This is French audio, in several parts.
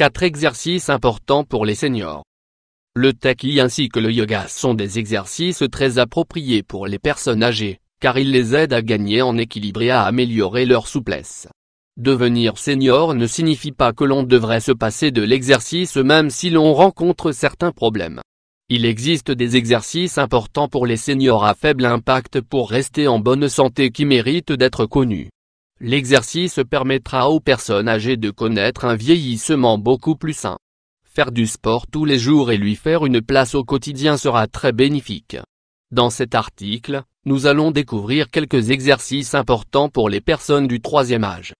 Quatre exercices importants pour les seniors. Le taki ainsi que le yoga sont des exercices très appropriés pour les personnes âgées, car ils les aident à gagner en équilibre et à améliorer leur souplesse. Devenir senior ne signifie pas que l'on devrait se passer de l'exercice même si l'on rencontre certains problèmes. Il existe des exercices importants pour les seniors à faible impact pour rester en bonne santé qui méritent d'être connus. L'exercice permettra aux personnes âgées de connaître un vieillissement beaucoup plus sain. Faire du sport tous les jours et lui faire une place au quotidien sera très bénéfique. Dans cet article, nous allons découvrir quelques exercices importants pour les personnes du troisième âge.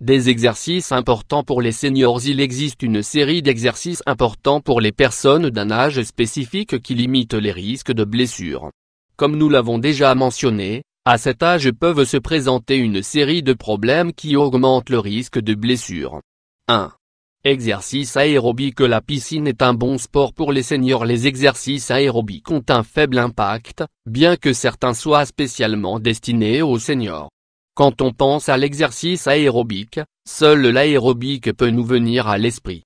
Des exercices importants pour les seniors Il existe une série d'exercices importants pour les personnes d'un âge spécifique qui limitent les risques de blessures. Comme nous l'avons déjà mentionné, à cet âge peuvent se présenter une série de problèmes qui augmentent le risque de blessure. 1. Exercice aérobique La piscine est un bon sport pour les seniors Les exercices aérobiques ont un faible impact, bien que certains soient spécialement destinés aux seniors. Quand on pense à l'exercice aérobique, seul l'aérobique peut nous venir à l'esprit.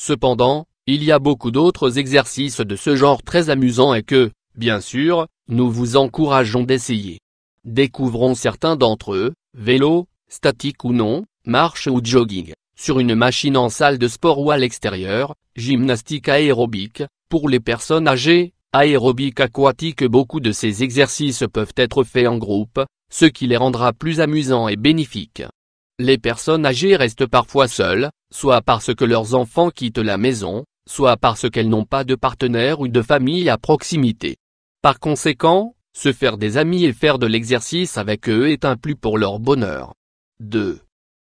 Cependant, il y a beaucoup d'autres exercices de ce genre très amusants et que, bien sûr, nous vous encourageons d'essayer. Découvrons certains d'entre eux, vélo, statique ou non, marche ou jogging, sur une machine en salle de sport ou à l'extérieur, gymnastique aérobique, pour les personnes âgées, aérobique aquatique Beaucoup de ces exercices peuvent être faits en groupe, ce qui les rendra plus amusants et bénéfiques. Les personnes âgées restent parfois seules, soit parce que leurs enfants quittent la maison, soit parce qu'elles n'ont pas de partenaire ou de famille à proximité. Par conséquent, se faire des amis et faire de l'exercice avec eux est un plus pour leur bonheur. 2.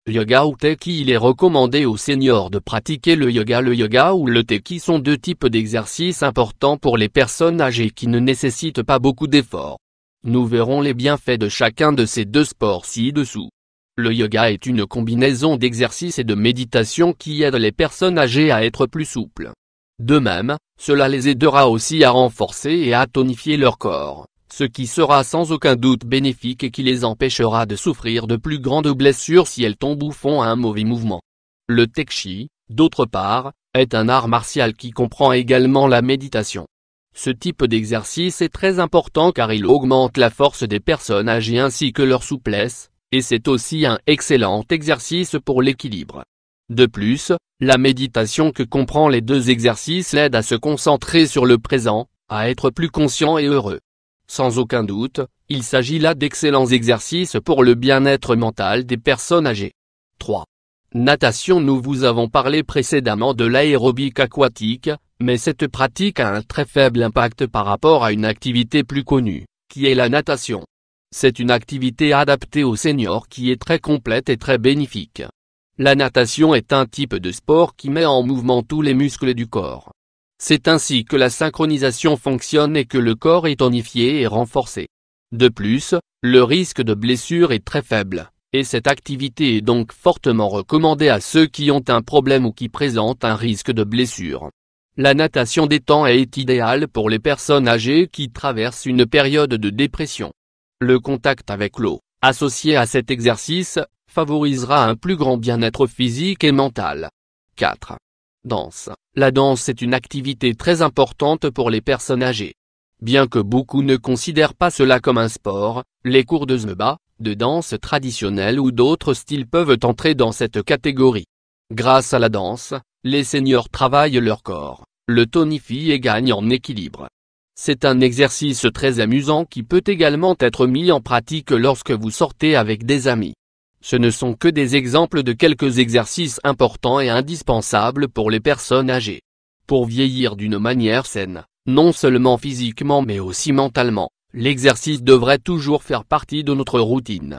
Yoga ou Teki Il est recommandé aux seniors de pratiquer le yoga. Le yoga ou le Teki sont deux types d'exercices importants pour les personnes âgées qui ne nécessitent pas beaucoup d'efforts. Nous verrons les bienfaits de chacun de ces deux sports ci-dessous. Le yoga est une combinaison d'exercices et de méditation qui aide les personnes âgées à être plus souples. De même, cela les aidera aussi à renforcer et à tonifier leur corps ce qui sera sans aucun doute bénéfique et qui les empêchera de souffrir de plus grandes blessures si elles tombent ou font un mauvais mouvement. Le chi, d'autre part, est un art martial qui comprend également la méditation. Ce type d'exercice est très important car il augmente la force des personnes âgées ainsi que leur souplesse, et c'est aussi un excellent exercice pour l'équilibre. De plus, la méditation que comprend les deux exercices l'aide à se concentrer sur le présent, à être plus conscient et heureux. Sans aucun doute, il s'agit là d'excellents exercices pour le bien-être mental des personnes âgées. 3. Natation Nous vous avons parlé précédemment de l'aérobic aquatique, mais cette pratique a un très faible impact par rapport à une activité plus connue, qui est la natation. C'est une activité adaptée aux seniors qui est très complète et très bénéfique. La natation est un type de sport qui met en mouvement tous les muscles du corps. C'est ainsi que la synchronisation fonctionne et que le corps est tonifié et renforcé. De plus, le risque de blessure est très faible, et cette activité est donc fortement recommandée à ceux qui ont un problème ou qui présentent un risque de blessure. La natation des temps est idéale pour les personnes âgées qui traversent une période de dépression. Le contact avec l'eau, associé à cet exercice, favorisera un plus grand bien-être physique et mental. 4. Danse. La danse est une activité très importante pour les personnes âgées. Bien que beaucoup ne considèrent pas cela comme un sport, les cours de zumba, de danse traditionnelle ou d'autres styles peuvent entrer dans cette catégorie. Grâce à la danse, les seniors travaillent leur corps, le tonifient et gagnent en équilibre. C'est un exercice très amusant qui peut également être mis en pratique lorsque vous sortez avec des amis. Ce ne sont que des exemples de quelques exercices importants et indispensables pour les personnes âgées. Pour vieillir d'une manière saine, non seulement physiquement mais aussi mentalement, l'exercice devrait toujours faire partie de notre routine.